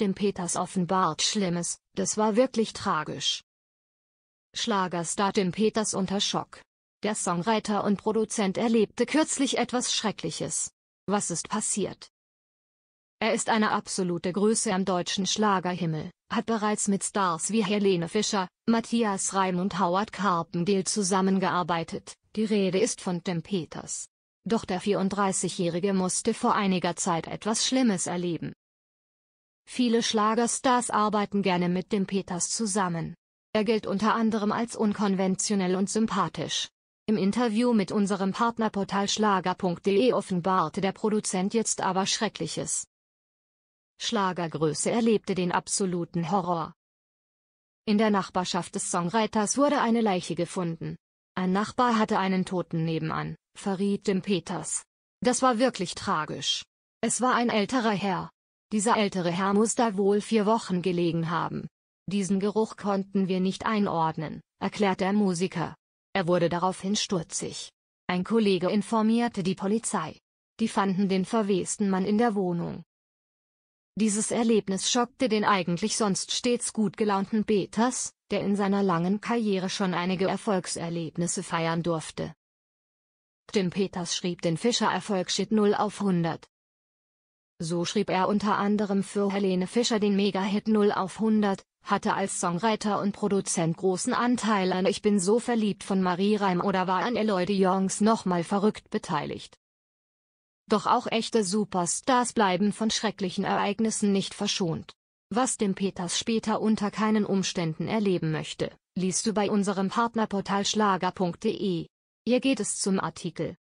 Dem Peters offenbart Schlimmes, das war wirklich tragisch. Schlagerstar Tim Peters unter Schock. Der Songwriter und Produzent erlebte kürzlich etwas Schreckliches. Was ist passiert? Er ist eine absolute Größe am deutschen Schlagerhimmel, hat bereits mit Stars wie Helene Fischer, Matthias Reim und Howard Carpendale zusammengearbeitet, die Rede ist von Tim Peters. Doch der 34-Jährige musste vor einiger Zeit etwas Schlimmes erleben. Viele Schlagerstars arbeiten gerne mit dem Peters zusammen. Er gilt unter anderem als unkonventionell und sympathisch. Im Interview mit unserem Partnerportal schlager.de offenbarte der Produzent jetzt aber Schreckliches. Schlagergröße erlebte den absoluten Horror. In der Nachbarschaft des Songwriters wurde eine Leiche gefunden. Ein Nachbar hatte einen Toten nebenan, verriet dem Peters. Das war wirklich tragisch. Es war ein älterer Herr, dieser ältere Herr muss da wohl vier Wochen gelegen haben. Diesen Geruch konnten wir nicht einordnen, erklärt der Musiker. Er wurde daraufhin stutzig. Ein Kollege informierte die Polizei. Die fanden den verwesten Mann in der Wohnung. Dieses Erlebnis schockte den eigentlich sonst stets gut gelaunten Peters, der in seiner langen Karriere schon einige Erfolgserlebnisse feiern durfte. Tim Peters schrieb den Fischer Erfolgsschild 0 auf 100. So schrieb er unter anderem für Helene Fischer den Mega-Hit 0 auf 100, hatte als Songwriter und Produzent großen Anteil an Ich bin so verliebt von Marie Reim oder war an Eloy Jongs nochmal verrückt beteiligt. Doch auch echte Superstars bleiben von schrecklichen Ereignissen nicht verschont. Was dem Peters später unter keinen Umständen erleben möchte, liest du bei unserem Partnerportal schlager.de. Hier geht es zum Artikel.